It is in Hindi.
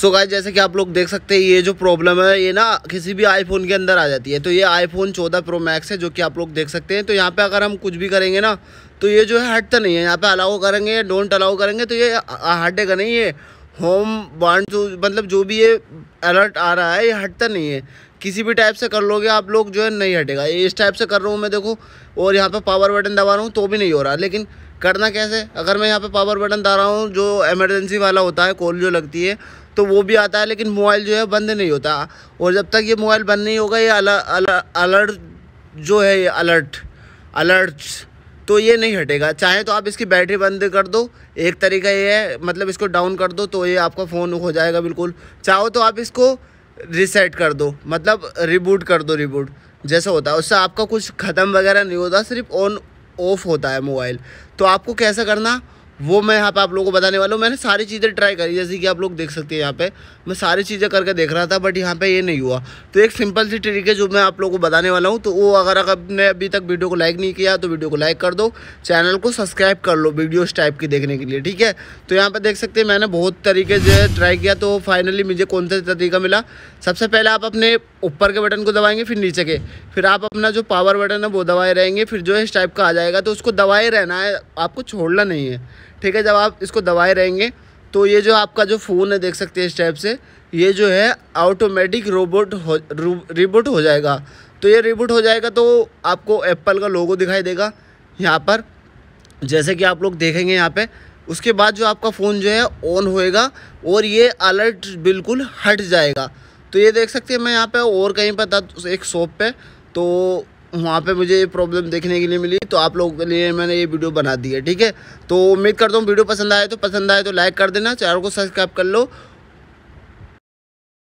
सो so जैसे कि आप लोग देख सकते हैं ये जो प्रॉब्लम है ये ना किसी भी आईफोन के अंदर आ जाती है तो ये आईफोन 14 प्रो मैक्स है जो कि आप लोग देख सकते हैं तो यहाँ पे अगर हम कुछ भी करेंगे ना तो ये जो है हटता तो नहीं है यहाँ पे अलाउ करेंगे डोंट अलाउ करेंगे तो ये हटेगा नहीं ये होम बॉन्ड जो मतलब जो भी ये अलर्ट आ रहा है ये हटता तो नहीं है किसी भी टाइप से कर लोगे आप लोग जो है नहीं हटेगा इस टाइप से कर रहा हूँ मैं देखो और यहाँ पर पावर बटन दबा रहा हूँ तो भी नहीं हो रहा लेकिन करना कैसे अगर मैं यहाँ पे पावर बटन दबा रहा हूँ जो इमरजेंसी वाला होता है कॉल जो लगती है तो वो भी आता है लेकिन मोबाइल जो है बंद नहीं होता और जब तक ये मोबाइल बंद नहीं होगा ये अलर्ट जो है ये अलर्ट अलर्ट्स तो ये नहीं हटेगा चाहे तो आप इसकी बैटरी बंद कर दो एक तरीका ये है मतलब इसको डाउन कर दो तो ये आपका फ़ोन हो जाएगा बिल्कुल चाहो तो आप इसको रिसेट कर दो मतलब रिबूट कर दो रिबूट जैसा होता है उससे आपका कुछ ख़त्म वगैरह नहीं होता सिर्फ ऑन ऑफ होता है मोबाइल तो आपको कैसा करना वो मैं यहाँ पे आप लोगों को बताने वाला हूँ मैंने सारी चीज़ें ट्राई करी जैसे कि आप लोग देख सकते हैं यहाँ पे मैं सारी चीज़ें करके देख रहा था बट यहाँ पे ये नहीं हुआ तो एक सिंपल सी ट्रिक है जो मैं आप लोगों को बताने वाला हूँ तो वो अगर आपने अभी तक वीडियो को लाइक नहीं किया तो वीडियो को लाइक कर दो चैनल को सब्सक्राइब कर लो इस टाइप की देखने के लिए ठीक है तो यहाँ पर देख सकते हैं मैंने बहुत तरीके जो ट्राई किया तो फाइनली मुझे कौन सा तरीका मिला सबसे पहले आप अपने ऊपर के बटन को दबाएंगे फिर नीचे के फिर आप अपना जो पावर बटन है वो दबाए रहेंगे फिर जो इस टाइप का आ जाएगा तो उसको दबाए रहना है आपको छोड़ना नहीं है ठीक है जब आप इसको दबाए रहेंगे तो ये जो आपका जो फ़ोन है देख सकते हैं इस टाइप से ये जो है ऑटोमेटिक रोबोट हो रिबोट हो जाएगा तो ये रिबोट हो जाएगा तो आपको एप्पल का लोगो दिखाई देगा यहाँ पर जैसे कि आप लोग देखेंगे यहाँ पे उसके बाद जो आपका फ़ोन जो है ऑन होएगा और ये अलर्ट बिल्कुल हट जाएगा तो ये देख सकते हैं मैं यहाँ पे और कहीं पर था एक शॉप पे तो वहाँ पे मुझे ये प्रॉब्लम देखने के लिए मिली तो आप लोगों के लिए मैंने ये वीडियो बना दी है ठीक है तो उम्मीद करता हूँ वीडियो पसंद आए तो पसंद आए तो लाइक कर देना चैनल को सब्सक्राइब कर लो